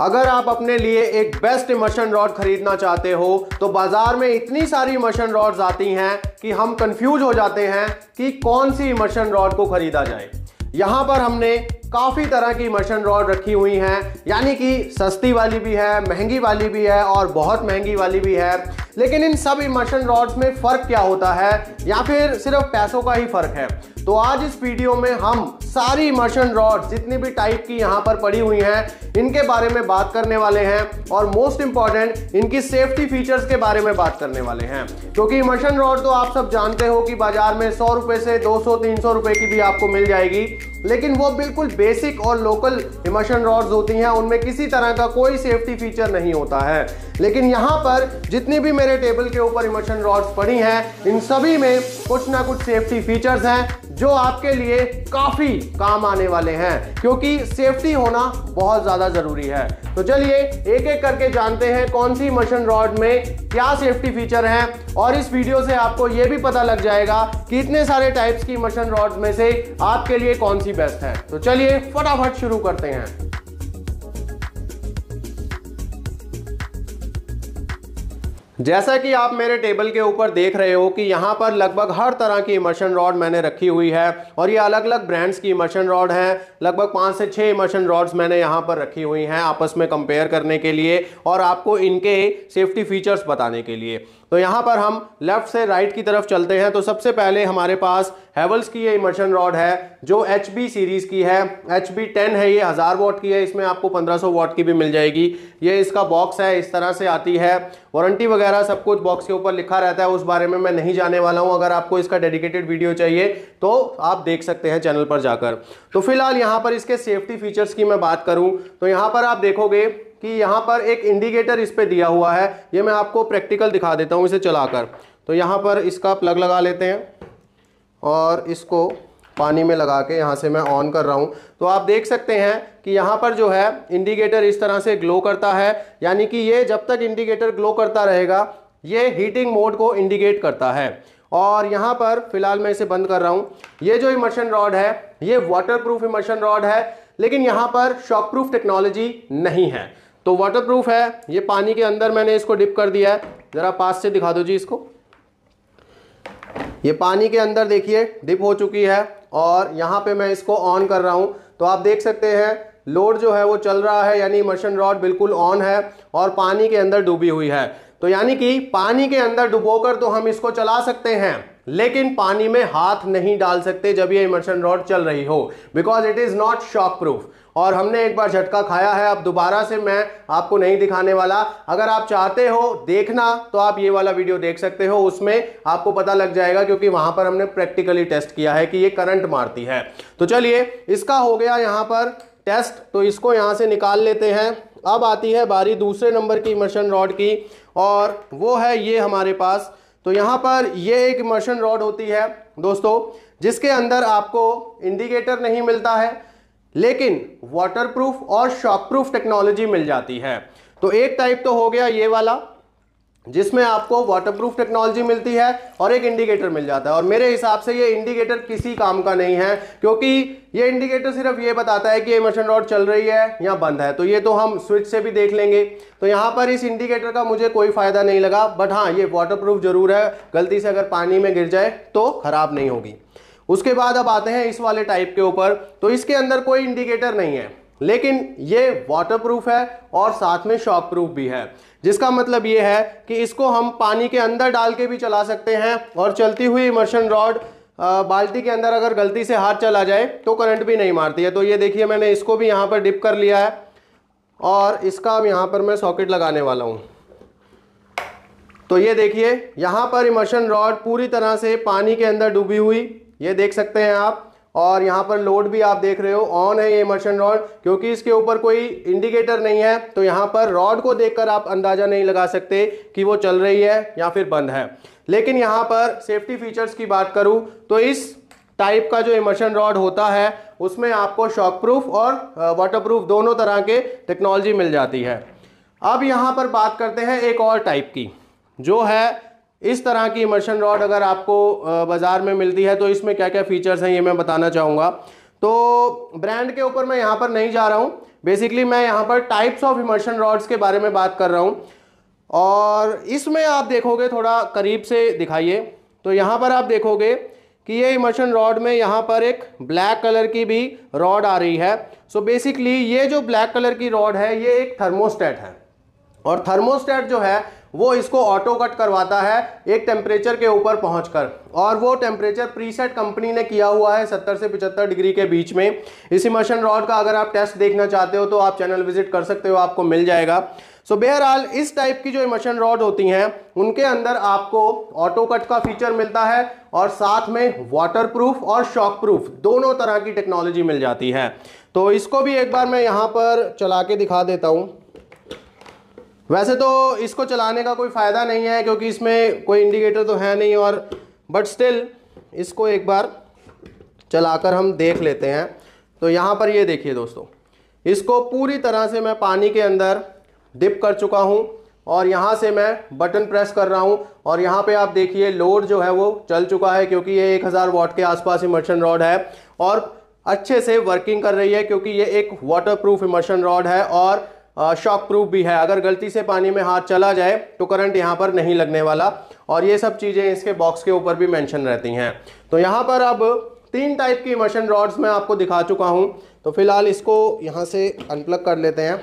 अगर आप अपने लिए एक बेस्ट इमर्शन रॉड खरीदना चाहते हो तो बाजार में इतनी सारी इमर्शन रॉड्स आती हैं कि हम कंफ्यूज हो जाते हैं कि कौन सी इमर्शन रॉड को खरीदा जाए यहां पर हमने काफ़ी तरह की मशन रॉड रखी हुई हैं यानी कि सस्ती वाली भी है महंगी वाली भी है और बहुत महंगी वाली भी है लेकिन इन सब इमर्शन रॉड्स में फ़र्क क्या होता है या फिर सिर्फ पैसों का ही फ़र्क है तो आज इस वीडियो में हम सारी इमर्शन रॉड्स जितनी भी टाइप की यहाँ पर पड़ी हुई हैं इनके बारे में बात करने वाले हैं और मोस्ट इम्पॉर्टेंट इनकी सेफ्टी फीचर्स के बारे में बात करने वाले हैं क्योंकि इमर्शन रॉड तो आप सब जानते हो कि बाजार में सौ रुपये से दो सौ तीन सौ रुपये की भी आपको मिल जाएगी लेकिन वो बिल्कुल बेसिक और लोकल इमर्शन रॉड्स होती हैं उनमें किसी तरह का कोई सेफ्टी फीचर नहीं होता है लेकिन यहाँ पर जितनी भी मेरे टेबल के ऊपर इमोशन रॉड्स पड़ी हैं इन सभी में कुछ ना कुछ सेफ्टी फीचर्स हैं जो आपके लिए काफ़ी काम आने वाले हैं क्योंकि सेफ्टी होना बहुत ज़्यादा ज़रूरी है तो चलिए एक एक करके जानते हैं कौन सी इमोशन रॉड में क्या सेफ्टी फीचर हैं और इस वीडियो से आपको ये भी पता लग जाएगा कि इतने सारे टाइप्स की इमोशन रॉड में से आपके लिए कौन सी बेस्ट है तो चलिए फटाफट शुरू करते हैं जैसा कि आप मेरे टेबल के ऊपर देख रहे हो कि यहाँ पर लगभग हर तरह की इमर्शन रॉड मैंने रखी हुई है और ये अलग अलग ब्रांड्स की इमर्शन रॉड हैं लगभग पाँच से छः इमर्शन रॉड्स मैंने यहाँ पर रखी हुई हैं आपस में कंपेयर करने के लिए और आपको इनके सेफ्टी फीचर्स बताने के लिए तो यहाँ पर हम लेफ्ट से राइट की तरफ चलते हैं तो सबसे पहले हमारे पास हैवल्स की ये इमर्शन रॉड है जो एच बी सीरीज़ की है एच बी टेन है ये हज़ार वॉट की है इसमें आपको पंद्रह सौ वॉट की भी मिल जाएगी ये इसका बॉक्स है इस तरह से आती है वारंटी वगैरह सब कुछ बॉक्स के ऊपर लिखा रहता है उस बारे में मैं नहीं जाने वाला हूँ अगर आपको इसका डेडिकेटेड वीडियो चाहिए तो आप देख सकते हैं चैनल पर जाकर तो फिलहाल यहाँ पर इसके सेफ्टी फीचर्स की मैं बात करूँ तो यहाँ पर आप देखोगे कि यहाँ पर एक इंडिकेटर इस पर दिया हुआ है ये मैं आपको प्रैक्टिकल दिखा देता हूँ इसे चलाकर तो यहाँ पर इसका प्लग लगा लेते हैं और इसको पानी में लगा के यहाँ से मैं ऑन कर रहा हूँ तो आप देख सकते हैं कि यहाँ पर जो है इंडिकेटर इस तरह से ग्लो करता है यानी कि ये जब तक इंडिकेटर ग्लो करता रहेगा ये हीटिंग मोड को इंडिकेट करता है और यहाँ पर फिलहाल मैं इसे बंद कर रहा हूँ ये जो इमर्शन रॉड है ये वाटर प्रूफ इमर्शन रॉड है लेकिन यहाँ पर शॉक प्रूफ टेक्नोलॉजी नहीं है तो वाटरप्रूफ है ये पानी के अंदर मैंने इसको डिप कर दिया है ज़रा पास से दिखा दो जी इसको ये पानी के अंदर देखिए डिप हो चुकी है और यहाँ पे मैं इसको ऑन कर रहा हूँ तो आप देख सकते हैं लोड जो है वो चल रहा है यानी मशन रॉड बिल्कुल ऑन है और पानी के अंदर डूबी हुई है तो यानी कि पानी के अंदर डुबोकर तो हम इसको चला सकते हैं लेकिन पानी में हाथ नहीं डाल सकते जब ये इमर्शन रॉड चल रही हो because it is not shock proof और हमने एक बार झटका खाया है अब दोबारा से मैं आपको नहीं दिखाने वाला अगर आप चाहते हो देखना तो आप ये वाला वीडियो देख सकते हो उसमें आपको पता लग जाएगा क्योंकि वहां पर हमने प्रैक्टिकली टेस्ट किया है कि ये करंट मारती है तो चलिए इसका हो गया यहाँ पर टेस्ट तो इसको यहाँ से निकाल लेते हैं अब आती है बारी दूसरे नंबर की इमर्शन रॉड की और वो है ये हमारे पास तो यहाँ पर ये एक इमर्शन रॉड होती है दोस्तों जिसके अंदर आपको इंडिकेटर नहीं मिलता है लेकिन वाटरप्रूफ और शॉक प्रूफ टेक्नोलॉजी मिल जाती है तो एक टाइप तो हो गया ये वाला जिसमें आपको वाटरप्रूफ टेक्नोलॉजी मिलती है और एक इंडिकेटर मिल जाता है और मेरे हिसाब से ये इंडिकेटर किसी काम का नहीं है क्योंकि ये इंडिकेटर सिर्फ ये बताता है कि इमर्शन रॉड चल रही है या बंद है तो ये तो हम स्विच से भी देख लेंगे तो यहाँ पर इस इंडिकेटर का मुझे कोई फ़ायदा नहीं लगा बट हाँ ये वाटर ज़रूर है गलती से अगर पानी में गिर जाए तो ख़राब नहीं होगी उसके बाद अब आते हैं इस वाले टाइप के ऊपर तो इसके अंदर कोई इंडिकेटर नहीं है लेकिन ये वाटरप्रूफ है और साथ में शॉक प्रूफ भी है जिसका मतलब ये है कि इसको हम पानी के अंदर डाल के भी चला सकते हैं और चलती हुई इमर्शन रॉड बाल्टी के अंदर अगर गलती से हाथ चला जाए तो करंट भी नहीं मारती है तो ये देखिए मैंने इसको भी यहाँ पर डिप कर लिया है और इसका अब यहाँ पर मैं सॉकेट लगाने वाला हूँ तो ये देखिए यहाँ पर इमर्शन रॉड पूरी तरह से पानी के अंदर डूबी हुई ये देख सकते हैं आप और यहाँ पर लोड भी आप देख रहे हो ऑन है ये मर्चेंट रॉड क्योंकि इसके ऊपर कोई इंडिकेटर नहीं है तो यहाँ पर रॉड को देखकर आप अंदाजा नहीं लगा सकते कि वो चल रही है या फिर बंद है लेकिन यहाँ पर सेफ्टी फीचर्स की बात करूँ तो इस टाइप का जो इमर्शन रॉड होता है उसमें आपको शॉक प्रूफ और वाटर प्रूफ दोनों तरह के टेक्नोलॉजी मिल जाती है अब यहाँ पर बात करते हैं एक और टाइप की जो है इस तरह की इमर्शन रॉड अगर आपको बाज़ार में मिलती है तो इसमें क्या क्या फ़ीचर्स हैं ये मैं बताना चाहूँगा तो ब्रांड के ऊपर मैं यहाँ पर नहीं जा रहा हूँ बेसिकली मैं यहाँ पर टाइप्स ऑफ इमर्शन रॉड्स के बारे में बात कर रहा हूँ और इसमें आप देखोगे थोड़ा करीब से दिखाइए तो यहाँ पर आप देखोगे कि ये इमर्शन रॉड में यहाँ पर एक ब्लैक कलर की भी रॉड आ रही है सो so बेसिकली ये जो ब्लैक कलर की रॉड है ये एक थर्मोस्टेट है और थर्मोस्टेट जो है वो इसको ऑटो कट करवाता है एक टेम्परेचर के ऊपर पहुंचकर और वो टेम्परेचर प्रीसेट कंपनी ने किया हुआ है 70 से 75 डिग्री के बीच में इस इमर्शन रॉड का अगर आप टेस्ट देखना चाहते हो तो आप चैनल विजिट कर सकते हो आपको मिल जाएगा सो so, बहरहाल इस टाइप की जो इमर्शन रॉड होती हैं उनके अंदर आपको ऑटो कट का फीचर मिलता है और साथ में वाटर प्रूफ और शॉक प्रूफ दोनों तरह की टेक्नोलॉजी मिल जाती है तो इसको भी एक बार मैं यहाँ पर चला के दिखा देता हूँ वैसे तो इसको चलाने का कोई फ़ायदा नहीं है क्योंकि इसमें कोई इंडिकेटर तो है नहीं और बट स्टिल इसको एक बार चलाकर हम देख लेते हैं तो यहाँ पर ये देखिए दोस्तों इसको पूरी तरह से मैं पानी के अंदर डिप कर चुका हूँ और यहाँ से मैं बटन प्रेस कर रहा हूँ और यहाँ पे आप देखिए लोड जो है वो चल चुका है क्योंकि ये 1000 वाट के आसपास इमर्शन रॉड है और अच्छे से वर्किंग कर रही है क्योंकि ये एक वाटर प्रूफ इमर्शन रॉड है और शॉक प्रूफ भी है अगर गलती से पानी में हाथ चला जाए तो करंट यहाँ पर नहीं लगने वाला और ये सब चीज़ें इसके बॉक्स के ऊपर भी मैंशन रहती हैं तो यहाँ पर अब तीन टाइप की मशन रॉड्स मैं आपको दिखा चुका हूँ तो फिलहाल इसको यहाँ से अनप्लग कर लेते हैं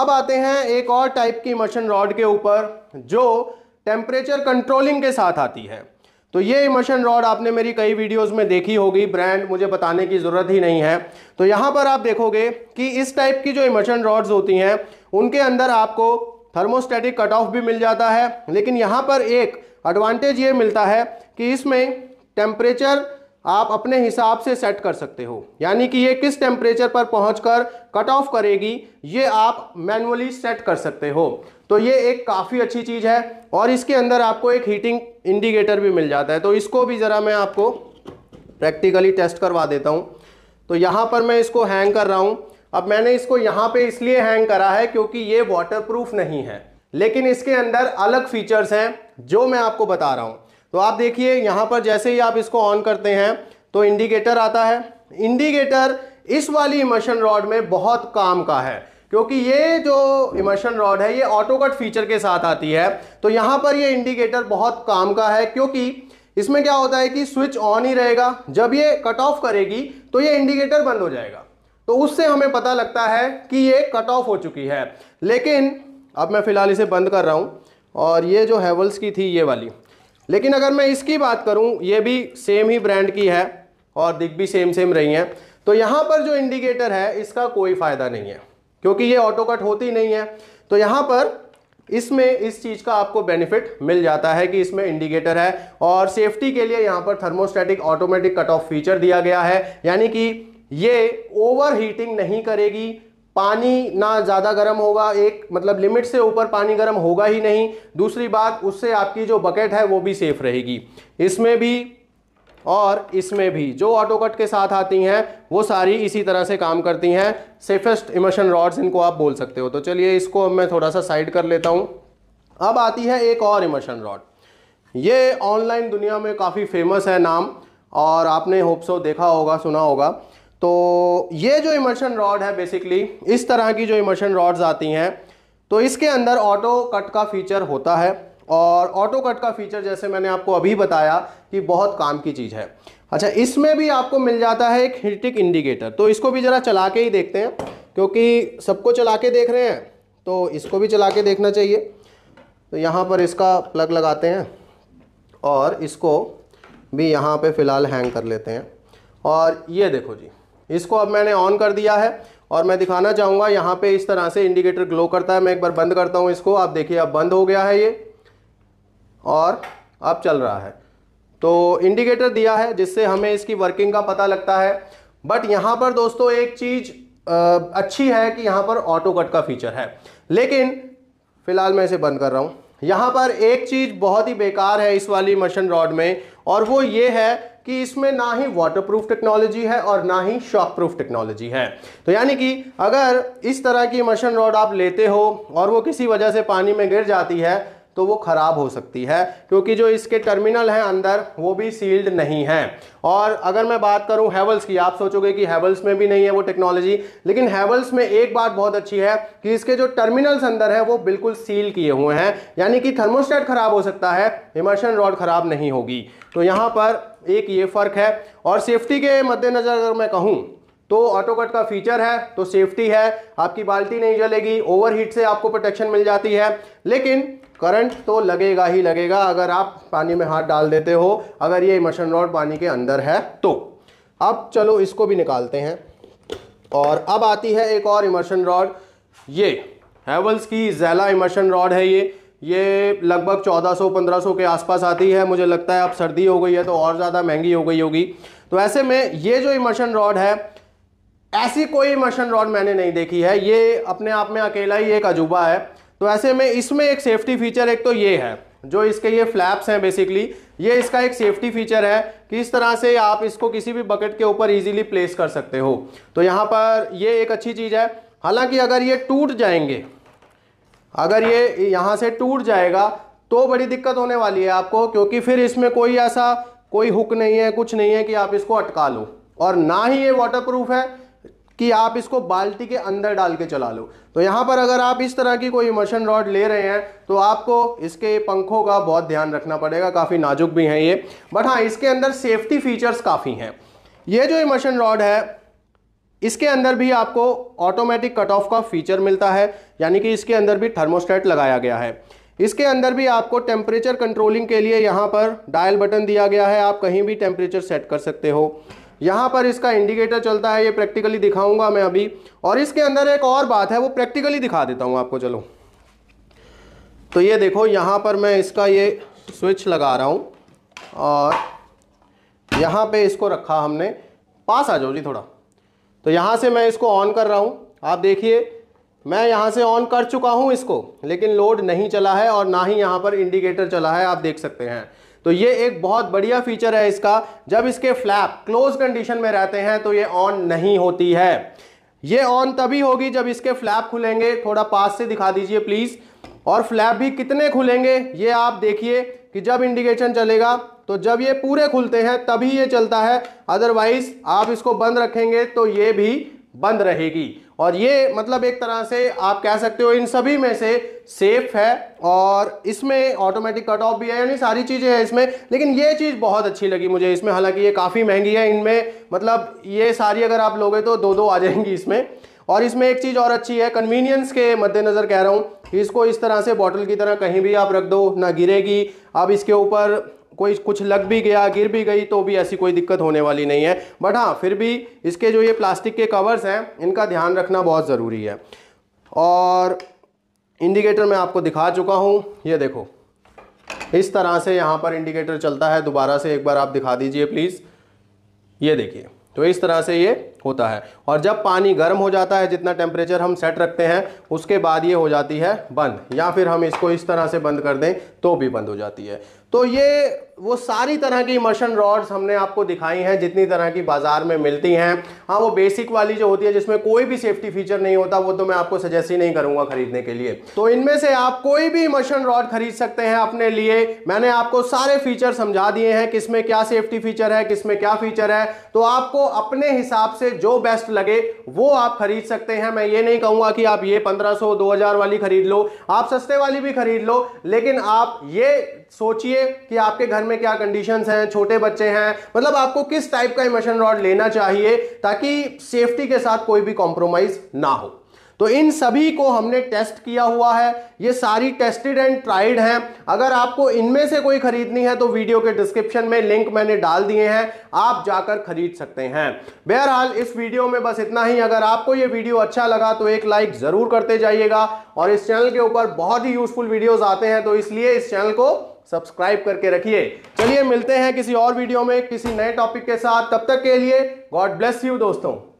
अब आते हैं एक और टाइप की मशन रॉड के ऊपर जो टेम्परेचर कंट्रोलिंग के साथ आती है तो ये इमोशन रॉड आपने मेरी कई वीडियोस में देखी होगी ब्रांड मुझे बताने की ज़रूरत ही नहीं है तो यहाँ पर आप देखोगे कि इस टाइप की जो इमोशन रॉड्स होती हैं उनके अंदर आपको थर्मोस्टेटिक कट ऑफ भी मिल जाता है लेकिन यहाँ पर एक एडवांटेज ये मिलता है कि इसमें टेम्परेचर आप अपने हिसाब से सेट कर सकते हो यानी कि ये किस टेम्परेचर पर पहुंचकर कट ऑफ करेगी ये आप मैनुअली सेट कर सकते हो तो ये एक काफ़ी अच्छी चीज़ है और इसके अंदर आपको एक हीटिंग इंडिकेटर भी मिल जाता है तो इसको भी ज़रा मैं आपको प्रैक्टिकली टेस्ट करवा देता हूँ तो यहाँ पर मैं इसको हैंग कर रहा हूँ अब मैंने इसको यहाँ पर इसलिए हैंग करा है क्योंकि ये वाटर नहीं है लेकिन इसके अंदर अलग फीचर्स हैं जो मैं आपको बता रहा हूँ तो आप देखिए यहाँ पर जैसे ही आप इसको ऑन करते हैं तो इंडिकेटर आता है इंडिकेटर इस वाली इमर्शन रॉड में बहुत काम का है क्योंकि ये जो इमर्शन रॉड है ये ऑटो कट फीचर के साथ आती है तो यहाँ पर ये इंडिकेटर बहुत काम का है क्योंकि इसमें क्या होता है कि स्विच ऑन ही रहेगा जब ये कट ऑफ करेगी तो ये इंडिकेटर बंद हो जाएगा तो उससे हमें पता लगता है कि ये कट ऑफ हो चुकी है लेकिन अब मैं फ़िलहाल इसे बंद कर रहा हूँ और ये जो हैवल्स की थी ये वाली लेकिन अगर मैं इसकी बात करूं ये भी सेम ही ब्रांड की है और दिख भी सेम सेम रही हैं तो यहाँ पर जो इंडिकेटर है इसका कोई फ़ायदा नहीं है क्योंकि ये ऑटो कट होती नहीं है तो यहाँ पर इसमें इस चीज़ का आपको बेनिफिट मिल जाता है कि इसमें इंडिकेटर है और सेफ्टी के लिए यहाँ पर thermostatic automatic cut off feature दिया गया है यानी कि ये ओवर हीटिंग नहीं करेगी पानी ना ज़्यादा गर्म होगा एक मतलब लिमिट से ऊपर पानी गर्म होगा ही नहीं दूसरी बात उससे आपकी जो बकेट है वो भी सेफ़ रहेगी इसमें भी और इसमें भी जो ऑटो कट के साथ आती हैं वो सारी इसी तरह से काम करती हैं सेफेस्ट इमोशन रॉड्स इनको आप बोल सकते हो तो चलिए इसको मैं थोड़ा सा साइड कर लेता हूँ अब आती है एक और इमोशन रॉड ये ऑनलाइन दुनिया में काफ़ी फेमस है नाम और आपने होप्सो देखा होगा सुना होगा तो ये जो इमर्शन रॉड है बेसिकली इस तरह की जो इमर्शन रॉड्स आती हैं तो इसके अंदर ऑटो कट का फीचर होता है और ऑटो कट का फीचर जैसे मैंने आपको अभी बताया कि बहुत काम की चीज़ है अच्छा इसमें भी आपको मिल जाता है एक हिटिक इंडिकेटर तो इसको भी ज़रा चला के ही देखते हैं क्योंकि सबको चला के देख रहे हैं तो इसको भी चला के देखना चाहिए तो यहाँ पर इसका प्लग लगाते हैं और इसको भी यहाँ पे फ़िलहाल हैंग कर लेते हैं और ये देखो जी इसको अब मैंने ऑन कर दिया है और मैं दिखाना चाहूँगा यहाँ पे इस तरह से इंडिकेटर ग्लो करता है मैं एक बार बंद करता हूँ इसको आप देखिए अब बंद हो गया है ये और अब चल रहा है तो इंडिकेटर दिया है जिससे हमें इसकी वर्किंग का पता लगता है बट यहाँ पर दोस्तों एक चीज़ अच्छी है कि यहाँ पर ऑटो कट का फीचर है लेकिन फ़िलहाल मैं इसे बंद कर रहा हूँ यहाँ पर एक चीज़ बहुत ही बेकार है इस वाली मशन रॉड में और वो ये है कि इसमें ना ही वाटरप्रूफ टेक्नोलॉजी है और ना ही शॉक प्रूफ टेक्नोलॉजी है तो यानी कि अगर इस तरह की मशन रॉड आप लेते हो और वो किसी वजह से पानी में गिर जाती है तो वो ख़राब हो सकती है क्योंकि जो इसके टर्मिनल हैं अंदर वो भी सील्ड नहीं है और अगर मैं बात करूं हैवल्स की आप सोचोगे कि हैवल्स में भी नहीं है वो टेक्नोलॉजी लेकिन हैवल्स में एक बात बहुत अच्छी है कि इसके जो टर्मिनल्स अंदर हैं वो बिल्कुल सील किए हुए हैं यानी कि थर्मोस्टेट ख़राब हो सकता है इमर्शन रॉड ख़राब नहीं होगी तो यहाँ पर एक ये फ़र्क है और सेफ्टी के मद्देनज़र अगर मैं कहूँ तो ऑटोकट का फीचर है तो सेफ्टी है आपकी बाल्टी नहीं जलेगी ओवरहीट से आपको प्रोटेक्शन मिल जाती है लेकिन करंट तो लगेगा ही लगेगा अगर आप पानी में हाथ डाल देते हो अगर ये इमर्शन रॉड पानी के अंदर है तो अब चलो इसको भी निकालते हैं और अब आती है एक और इमर्शन रॉड ये हैवल्स की जैला इमर्शन रॉड है ये ये लगभग 1400-1500 के आसपास आती है मुझे लगता है अब सर्दी हो गई है तो और ज़्यादा महंगी हो गई होगी तो ऐसे में ये जो इमर्शन रॉड है ऐसी कोई इमर्शन रॉड मैंने नहीं देखी है ये अपने आप में अकेला ही एक अजूबा है तो ऐसे में इसमें एक सेफ्टी फीचर एक तो ये है जो इसके ये फ्लैप्स हैं बेसिकली ये इसका एक सेफ्टी फीचर है कि इस तरह से आप इसको किसी भी बकेट के ऊपर इजीली प्लेस कर सकते हो तो यहाँ पर ये एक अच्छी चीज़ है हालांकि अगर ये टूट जाएंगे अगर ये यहाँ से टूट जाएगा तो बड़ी दिक्कत होने वाली है आपको क्योंकि फिर इसमें कोई ऐसा कोई हुक नहीं है कुछ नहीं है कि आप इसको अटका लो और ना ही ये वाटर है कि आप इसको बाल्टी के अंदर डाल के चला लो तो यहाँ पर अगर आप इस तरह की कोई इमर्शन रॉड ले रहे हैं तो आपको इसके पंखों का बहुत ध्यान रखना पड़ेगा काफ़ी नाजुक भी हैं ये बट हाँ इसके अंदर सेफ्टी फीचर्स काफ़ी हैं ये जो इमर्शन रॉड है इसके अंदर भी आपको ऑटोमेटिक कट ऑफ का फीचर मिलता है यानी कि इसके अंदर भी थर्मोस्टेट लगाया गया है इसके अंदर भी आपको टेम्परेचर कंट्रोलिंग के लिए यहाँ पर डायल बटन दिया गया है आप कहीं भी टेम्परेचर सेट कर सकते हो यहाँ पर इसका इंडिकेटर चलता है ये प्रैक्टिकली दिखाऊंगा मैं अभी और इसके अंदर एक और बात है वो प्रैक्टिकली दिखा देता हूँ आपको चलो तो ये देखो यहाँ पर मैं इसका ये स्विच लगा रहा हूँ और यहाँ पे इसको रखा हमने पास आ जाओ जी थोड़ा तो यहाँ से मैं इसको ऑन कर रहा हूँ आप देखिए मैं यहाँ से ऑन कर चुका हूँ इसको लेकिन लोड नहीं चला है और ना ही यहाँ पर इंडिकेटर चला है आप देख सकते हैं तो ये एक बहुत बढ़िया फीचर है इसका जब इसके फ्लैप क्लोज कंडीशन में रहते हैं तो ये ऑन नहीं होती है ये ऑन तभी होगी जब इसके फ्लैप खुलेंगे थोड़ा पास से दिखा दीजिए प्लीज़ और फ्लैप भी कितने खुलेंगे ये आप देखिए कि जब इंडिकेशन चलेगा तो जब ये पूरे खुलते हैं तभी ये चलता है अदरवाइज आप इसको बंद रखेंगे तो ये भी बंद रहेगी और ये मतलब एक तरह से आप कह सकते हो इन सभी में से सेफ है और इसमें ऑटोमेटिक कट ऑफ भी है यानी सारी चीज़ें हैं इसमें लेकिन ये चीज़ बहुत अच्छी लगी मुझे इसमें हालांकि ये काफ़ी महंगी है इनमें मतलब ये सारी अगर आप लोगे तो दो दो आ जाएंगी इसमें और इसमें एक चीज़ और अच्छी है कन्वीनियंस के मद्देनज़र कह रहा हूँ इसको इस तरह से बॉटल की तरह कहीं भी आप रख दो ना गिरेगी आप इसके ऊपर कोई कुछ लग भी गया गिर भी गई तो भी ऐसी कोई दिक्कत होने वाली नहीं है बट हाँ फिर भी इसके जो ये प्लास्टिक के कवर्स हैं इनका ध्यान रखना बहुत ज़रूरी है और इंडिकेटर मैं आपको दिखा चुका हूँ ये देखो इस तरह से यहाँ पर इंडिकेटर चलता है दोबारा से एक बार आप दिखा दीजिए प्लीज़ ये देखिए तो इस तरह से ये होता है और जब पानी गर्म हो जाता है जितना टेम्परेचर हम सेट रखते हैं उसके बाद ये हो जाती है बंद या फिर हम इसको इस तरह से बंद कर दें तो भी बंद हो जाती है तो ये वो सारी तरह की इमर्शन रॉड्स हमने आपको दिखाई हैं जितनी तरह की बाज़ार में मिलती हैं हाँ वो बेसिक वाली जो होती है जिसमें कोई भी सेफ्टी फीचर नहीं होता वो तो मैं आपको सजेस्ट ही नहीं करूंगा खरीदने के लिए तो इनमें से आप कोई भी इमर्शन रॉड खरीद सकते हैं अपने लिए मैंने आपको सारे फीचर समझा दिए हैं किसमें क्या सेफ्टी फीचर है किसमें क्या फीचर है तो आपको अपने हिसाब से जो बेस्ट लगे वो आप खरीद सकते हैं मैं ये नहीं कहूँगा कि आप ये पंद्रह सौ वाली खरीद लो आप सस्ते वाली भी खरीद लो लेकिन आप ये सोचिए कि आपके घर में क्या कंडीशंस हैं छोटे बच्चे हैं मतलब आपको किस टाइप का इमर्शन रॉड लेना चाहिए ताकि सेफ्टी के साथ कोई भी कॉम्प्रोमाइज ना हो तो इन सभी को हमने टेस्ट किया हुआ है ये सारी टेस्टेड एंड ट्राइड हैं अगर आपको इनमें से कोई खरीदनी है तो वीडियो के डिस्क्रिप्शन में लिंक मैंने डाल दिए हैं आप जाकर खरीद सकते हैं बहरहाल इस वीडियो में बस इतना ही अगर आपको ये वीडियो अच्छा लगा तो एक लाइक ज़रूर करते जाइएगा और इस चैनल के ऊपर बहुत ही यूजफुल वीडियोज़ आते हैं तो इसलिए इस चैनल को सब्सक्राइब करके रखिए चलिए मिलते हैं किसी और वीडियो में किसी नए टॉपिक के साथ तब तक के लिए गॉड ब्लेस यू दोस्तों